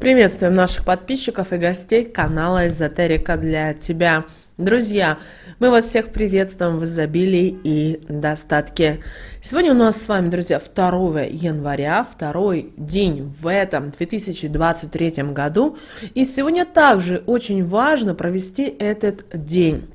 Приветствуем наших подписчиков и гостей канала «Эзотерика для тебя». Друзья, мы вас всех приветствуем в изобилии и достатке. Сегодня у нас с вами, друзья, 2 января, второй день в этом 2023 году. И сегодня также очень важно провести этот день.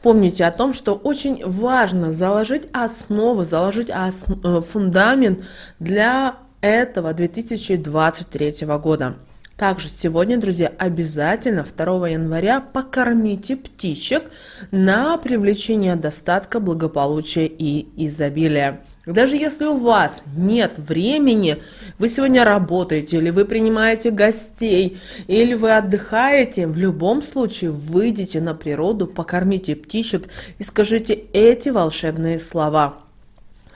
Помните о том, что очень важно заложить основы, заложить ос э, фундамент для этого 2023 года. Также сегодня, друзья, обязательно 2 января покормите птичек на привлечение достатка, благополучия и изобилия. Даже если у вас нет времени, вы сегодня работаете, или вы принимаете гостей, или вы отдыхаете, в любом случае выйдите на природу, покормите птичек и скажите эти волшебные слова.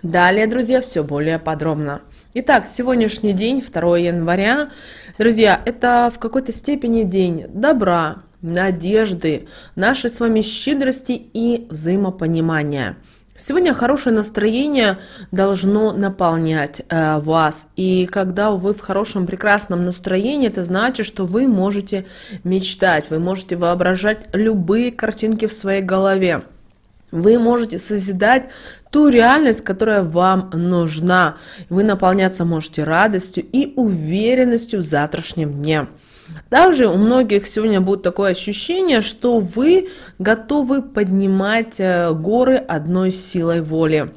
Далее, друзья, все более подробно. Итак, сегодняшний день, 2 января. Друзья, это в какой-то степени день добра, надежды, нашей с вами щедрости и взаимопонимания. Сегодня хорошее настроение должно наполнять э, вас. И когда вы в хорошем, прекрасном настроении, это значит, что вы можете мечтать, вы можете воображать любые картинки в своей голове. Вы можете созидать ту реальность, которая вам нужна. Вы наполняться можете радостью и уверенностью в завтрашнем дне. Также у многих сегодня будет такое ощущение, что вы готовы поднимать э, горы одной силой воли.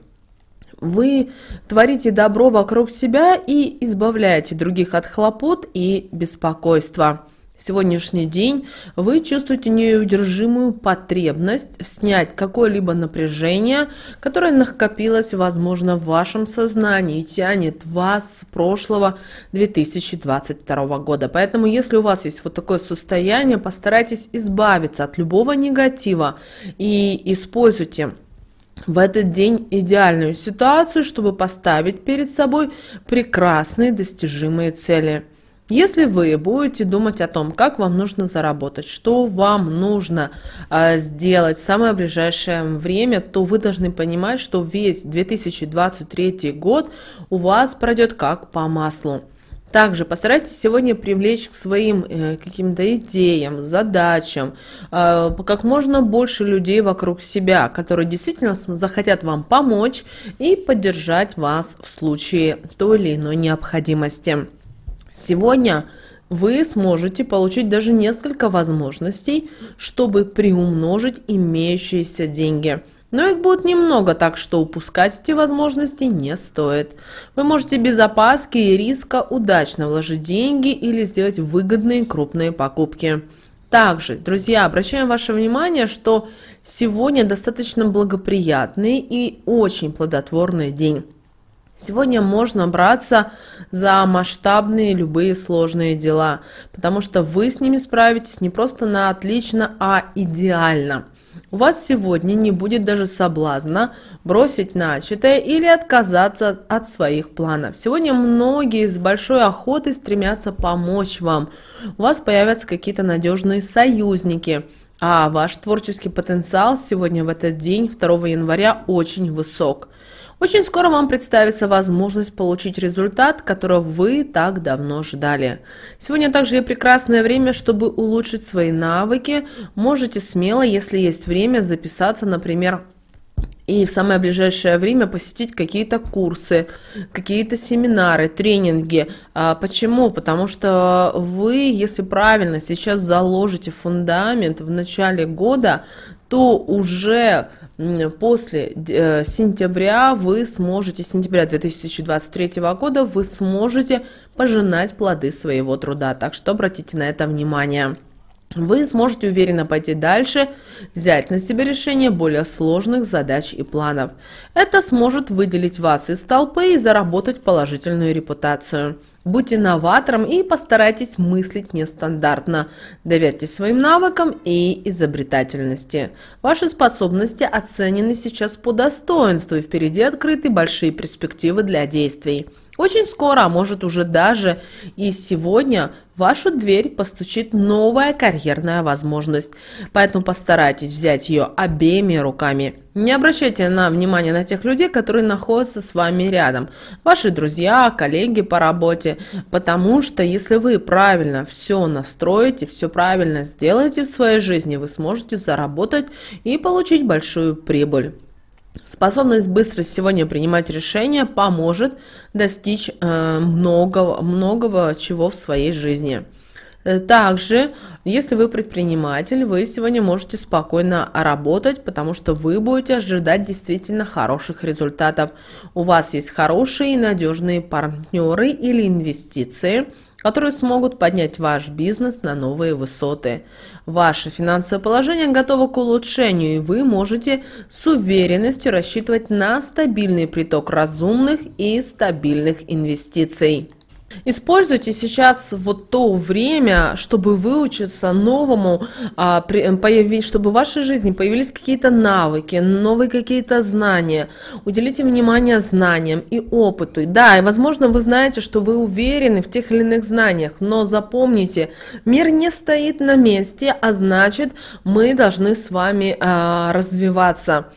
Вы творите добро вокруг себя и избавляете других от хлопот и беспокойства сегодняшний день вы чувствуете неудержимую потребность снять какое-либо напряжение, которое накопилось, возможно, в вашем сознании и тянет вас с прошлого 2022 года. Поэтому, если у вас есть вот такое состояние, постарайтесь избавиться от любого негатива и используйте в этот день идеальную ситуацию, чтобы поставить перед собой прекрасные достижимые цели. Если вы будете думать о том, как вам нужно заработать, что вам нужно э, сделать в самое ближайшее время, то вы должны понимать, что весь 2023 год у вас пройдет как по маслу. Также постарайтесь сегодня привлечь к своим э, каким-то идеям, задачам, э, как можно больше людей вокруг себя, которые действительно захотят вам помочь и поддержать вас в случае той или иной необходимости. Сегодня вы сможете получить даже несколько возможностей, чтобы приумножить имеющиеся деньги. Но их будет немного, так что упускать эти возможности не стоит. Вы можете без опаски и риска удачно вложить деньги или сделать выгодные крупные покупки. Также, друзья, обращаем ваше внимание, что сегодня достаточно благоприятный и очень плодотворный день. Сегодня можно браться за масштабные любые сложные дела, потому что вы с ними справитесь не просто на отлично, а идеально. У вас сегодня не будет даже соблазна бросить начатое или отказаться от своих планов. Сегодня многие с большой охотой стремятся помочь вам. У вас появятся какие-то надежные союзники – а ваш творческий потенциал сегодня в этот день, 2 января, очень высок. Очень скоро вам представится возможность получить результат, которого вы так давно ждали. Сегодня также и прекрасное время, чтобы улучшить свои навыки. Можете смело, если есть время, записаться, например, и в самое ближайшее время посетить какие-то курсы, какие-то семинары, тренинги. А, почему? Потому что вы, если правильно сейчас заложите фундамент в начале года, то уже после э, сентября вы сможете, сентября 2023 года вы сможете пожинать плоды своего труда. Так что обратите на это внимание вы сможете уверенно пойти дальше, взять на себя решение более сложных задач и планов. Это сможет выделить вас из толпы и заработать положительную репутацию. Будьте новатором и постарайтесь мыслить нестандартно. Доверьтесь своим навыкам и изобретательности. Ваши способности оценены сейчас по достоинству и впереди открыты большие перспективы для действий. Очень скоро, а может уже даже и сегодня, в вашу дверь постучит новая карьерная возможность. Поэтому постарайтесь взять ее обеими руками. Не обращайте на внимание на тех людей, которые находятся с вами рядом. Ваши друзья, коллеги по работе. Потому что если вы правильно все настроите, все правильно сделаете в своей жизни, вы сможете заработать и получить большую прибыль. Способность быстро сегодня принимать решения поможет достичь э, многого, многого чего в своей жизни. Э, также, если вы предприниматель, вы сегодня можете спокойно работать, потому что вы будете ожидать действительно хороших результатов. У вас есть хорошие и надежные партнеры или инвестиции – которые смогут поднять ваш бизнес на новые высоты. Ваше финансовое положение готово к улучшению, и вы можете с уверенностью рассчитывать на стабильный приток разумных и стабильных инвестиций. Используйте сейчас вот то время, чтобы выучиться новому, а, э, чтобы в вашей жизни появились какие-то навыки, новые какие-то знания. Уделите внимание знаниям и опыту. Да, и возможно вы знаете, что вы уверены в тех или иных знаниях, но запомните, мир не стоит на месте, а значит мы должны с вами а, развиваться.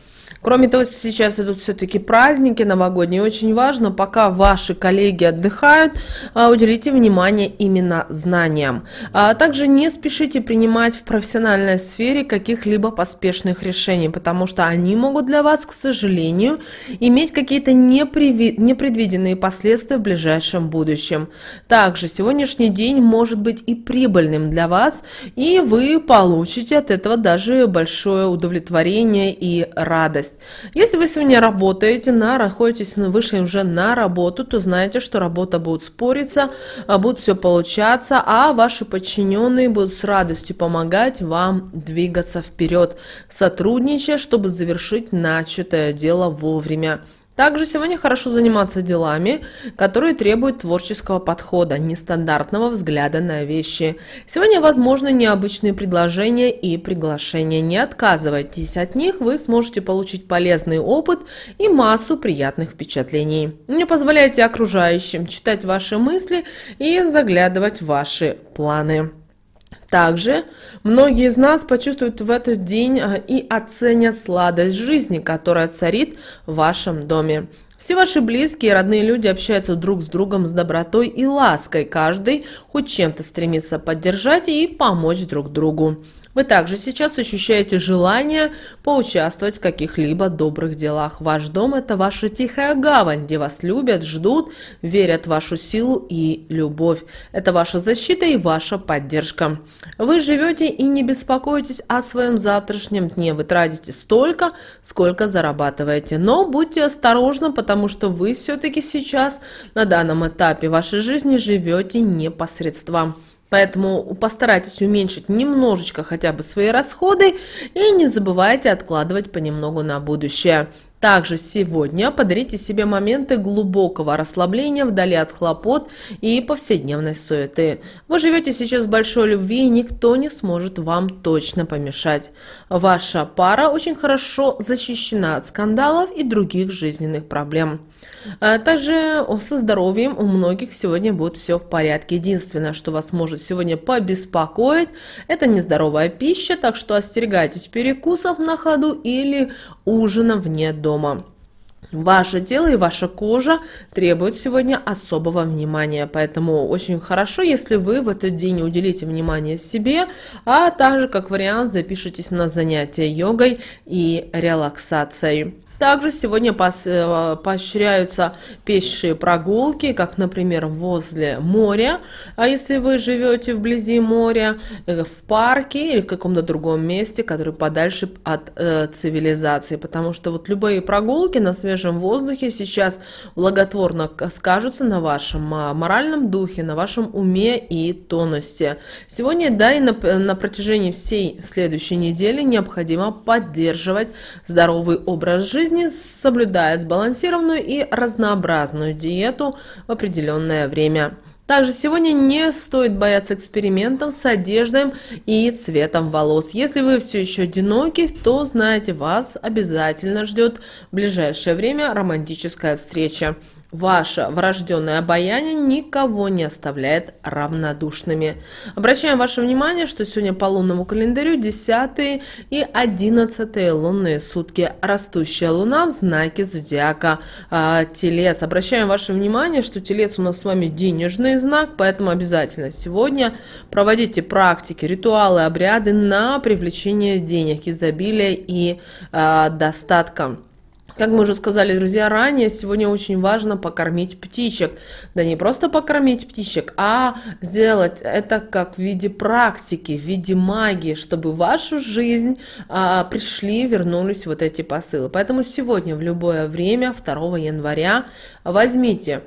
Кроме того, сейчас идут все-таки праздники новогодние, очень важно, пока ваши коллеги отдыхают, а, уделите внимание именно знаниям. А, также не спешите принимать в профессиональной сфере каких-либо поспешных решений, потому что они могут для вас, к сожалению, иметь какие-то непредвиденные последствия в ближайшем будущем. Также сегодняшний день может быть и прибыльным для вас, и вы получите от этого даже большое удовлетворение и радость ответственность. Если вы сегодня работаете, на, находитесь, вышли уже на работу, то знаете, что работа будет спориться, а, будет все получаться, а ваши подчиненные будут с радостью помогать вам двигаться вперед, сотрудничая, чтобы завершить начатое дело вовремя. Также сегодня хорошо заниматься делами, которые требуют творческого подхода, нестандартного взгляда на вещи. Сегодня возможны необычные предложения и приглашения. Не отказывайтесь от них, вы сможете получить полезный опыт и массу приятных впечатлений. Не позволяйте окружающим читать ваши мысли и заглядывать в ваши планы. Также многие из нас почувствуют в этот день а, и оценят сладость жизни, которая царит в вашем доме. Все ваши близкие и родные люди общаются друг с другом с добротой и лаской. Каждый хоть чем-то стремится поддержать и помочь друг другу. Вы также сейчас ощущаете желание поучаствовать в каких-либо добрых делах. Ваш дом – это ваша тихая гавань, где вас любят, ждут, верят в вашу силу и любовь. Это ваша защита и ваша поддержка. Вы живете и не беспокоитесь о своем завтрашнем дне. Вы тратите столько, сколько зарабатываете. Но будьте осторожны, потому что вы все-таки сейчас на данном этапе вашей жизни живете не посредством. Поэтому постарайтесь уменьшить немножечко хотя бы свои расходы и не забывайте откладывать понемногу на будущее. Также сегодня подарите себе моменты глубокого расслабления вдали от хлопот и повседневной суеты. Вы живете сейчас в большой любви и никто не сможет вам точно помешать. Ваша пара очень хорошо защищена от скандалов и других жизненных проблем. А также со здоровьем у многих сегодня будет все в порядке. Единственное, что вас может сегодня побеспокоить, это нездоровая пища, так что остерегайтесь перекусов на ходу или ужина вне дома дома. Ваше тело и ваша кожа требуют сегодня особого внимания, поэтому очень хорошо, если вы в этот день уделите внимание себе, а также, как вариант, запишитесь на занятия йогой и релаксацией. Также сегодня э, поощряются пешие прогулки, как, например, возле моря, а если вы живете вблизи моря, э, в парке или в каком-то другом месте, который подальше от э, цивилизации, потому что вот любые прогулки на свежем воздухе сейчас благотворно скажутся на вашем а, моральном духе, на вашем уме и тонусе. Сегодня, да, и на, на протяжении всей следующей недели необходимо поддерживать здоровый образ жизни, жизни, соблюдая сбалансированную и разнообразную диету в определенное время. Также сегодня не стоит бояться экспериментов с одеждой и цветом волос. Если вы все еще одиноки, то знаете, вас обязательно ждет в ближайшее время романтическая встреча. Ваше врожденное обаяние никого не оставляет равнодушными. Обращаем ваше внимание, что сегодня по лунному календарю 10 и 11 лунные сутки. Растущая луна в знаке зодиака э, а, Телец. Обращаем ваше внимание, что Телец у нас с вами денежный знак, поэтому обязательно сегодня проводите практики, ритуалы, обряды на привлечение денег, изобилия и э, достатка. Как мы уже сказали, друзья, ранее, сегодня очень важно покормить птичек. Да не просто покормить птичек, а сделать это как в виде практики, в виде магии, чтобы в вашу жизнь а, пришли, вернулись вот эти посылы. Поэтому сегодня, в любое время, 2 января, возьмите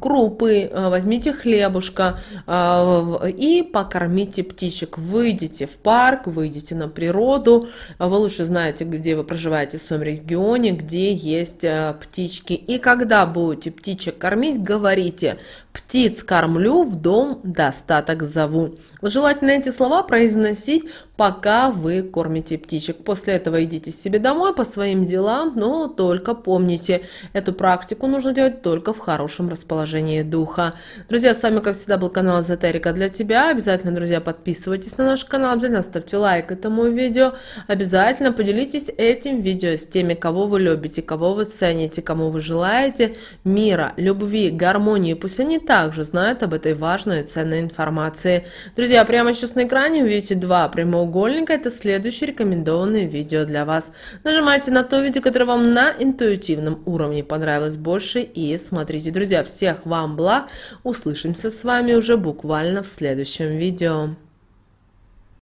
крупы, э, возьмите хлебушка э, и покормите птичек. Выйдите в парк, выйдите на природу. Вы лучше знаете, где вы проживаете в своем регионе, где есть э, птички. И когда будете птичек кормить, говорите Птиц кормлю, в дом достаток зову. Желательно эти слова произносить, пока вы кормите птичек. После этого идите себе домой по своим делам, но только помните, эту практику нужно делать только в хорошем расположении духа. Друзья, с вами, как всегда, был канал Эзотерика для тебя. Обязательно, друзья, подписывайтесь на наш канал, обязательно ставьте лайк этому видео. Обязательно поделитесь этим видео с теми, кого вы любите, кого вы цените, кому вы желаете мира, любви, гармонии. Пусть они также знают об этой важной и ценной информации. Друзья, прямо сейчас на экране вы видите два прямоугольника. Это следующее рекомендованное видео для вас. Нажимайте на то видео, которое вам на интуитивном уровне понравилось больше и смотрите. Друзья, всех вам благ. Услышимся с вами уже буквально в следующем видео.